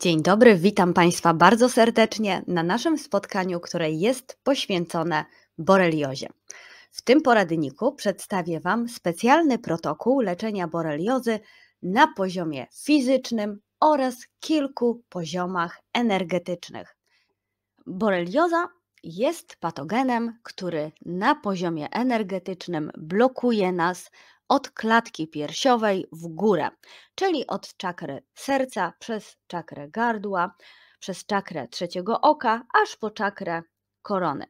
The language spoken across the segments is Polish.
Dzień dobry, witam Państwa bardzo serdecznie na naszym spotkaniu, które jest poświęcone boreliozie. W tym poradniku przedstawię Wam specjalny protokół leczenia boreliozy na poziomie fizycznym oraz kilku poziomach energetycznych. Borelioza jest patogenem, który na poziomie energetycznym blokuje nas od klatki piersiowej w górę, czyli od czakry serca przez czakrę gardła, przez czakrę trzeciego oka, aż po czakrę korony.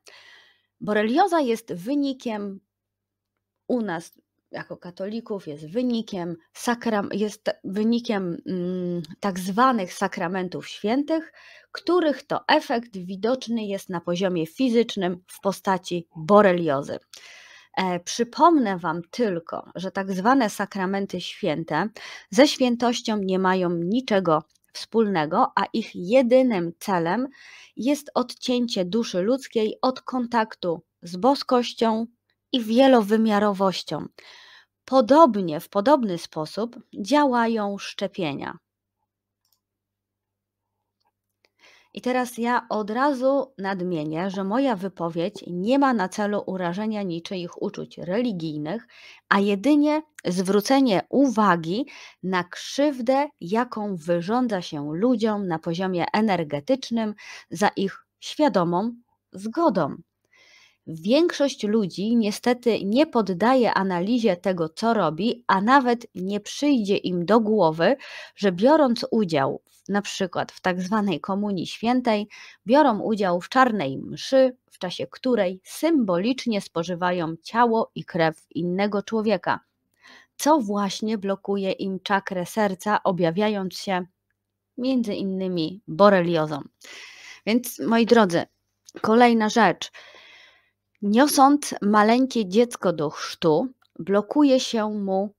Borelioza jest wynikiem u nas jako katolików jest wynikiem, sakram, jest wynikiem mm, tak zwanych sakramentów świętych, których to efekt widoczny jest na poziomie fizycznym w postaci boreliozy. E, przypomnę Wam tylko, że tak zwane sakramenty święte ze świętością nie mają niczego wspólnego, a ich jedynym celem jest odcięcie duszy ludzkiej od kontaktu z boskością, i wielowymiarowością. Podobnie, w podobny sposób działają szczepienia. I teraz ja od razu nadmienię, że moja wypowiedź nie ma na celu urażenia niczyich uczuć religijnych, a jedynie zwrócenie uwagi na krzywdę, jaką wyrządza się ludziom na poziomie energetycznym za ich świadomą zgodą. Większość ludzi niestety nie poddaje analizie tego, co robi, a nawet nie przyjdzie im do głowy, że biorąc udział na przykład w tak zwanej Komunii Świętej, biorą udział w czarnej mszy, w czasie której symbolicznie spożywają ciało i krew innego człowieka, co właśnie blokuje im czakrę serca, objawiając się między innymi boreliozą. Więc moi drodzy, kolejna rzecz – Niosąc maleńkie dziecko do chrztu, blokuje się mu.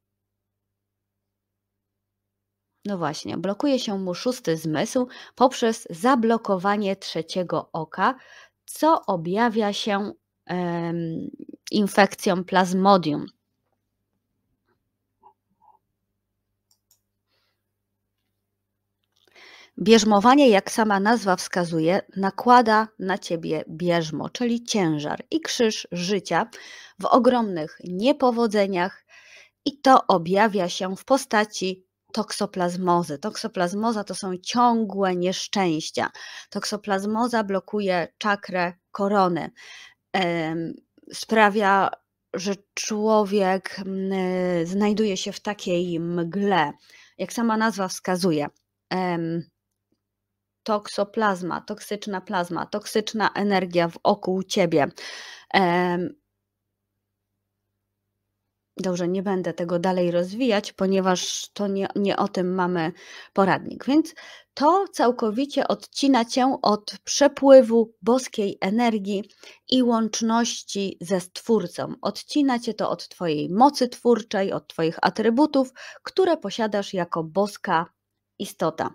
No właśnie, blokuje się mu szósty zmysł poprzez zablokowanie trzeciego oka, co objawia się um, infekcją plazmodium. Bierzmowanie, jak sama nazwa wskazuje, nakłada na ciebie bierzmo, czyli ciężar i krzyż życia w ogromnych niepowodzeniach, i to objawia się w postaci toksoplazmozy. Toksoplazmoza to są ciągłe nieszczęścia. Toksoplazmoza blokuje czakrę korony. Sprawia, że człowiek znajduje się w takiej mgle, jak sama nazwa wskazuje toksoplazma, toksyczna plazma, toksyczna energia wokół ciebie. Dobrze, nie będę tego dalej rozwijać, ponieważ to nie, nie o tym mamy poradnik. Więc to całkowicie odcina cię od przepływu boskiej energii i łączności ze Stwórcą. Odcina cię to od Twojej mocy twórczej, od Twoich atrybutów, które posiadasz jako boska istota.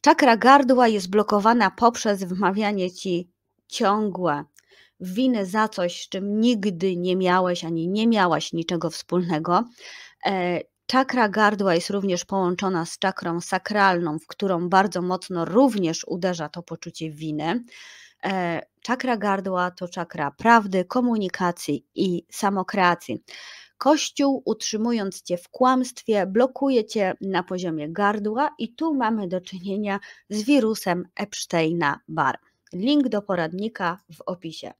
Czakra gardła jest blokowana poprzez wmawianie ci ciągłe winy za coś, z czym nigdy nie miałeś ani nie miałaś niczego wspólnego. E, czakra gardła jest również połączona z czakrą sakralną, w którą bardzo mocno również uderza to poczucie winy. E, czakra gardła to czakra prawdy, komunikacji i samokreacji. Kościół, utrzymując cię w kłamstwie, blokuje cię na poziomie gardła, i tu mamy do czynienia z wirusem Epsteina-Barr. Link do poradnika w opisie.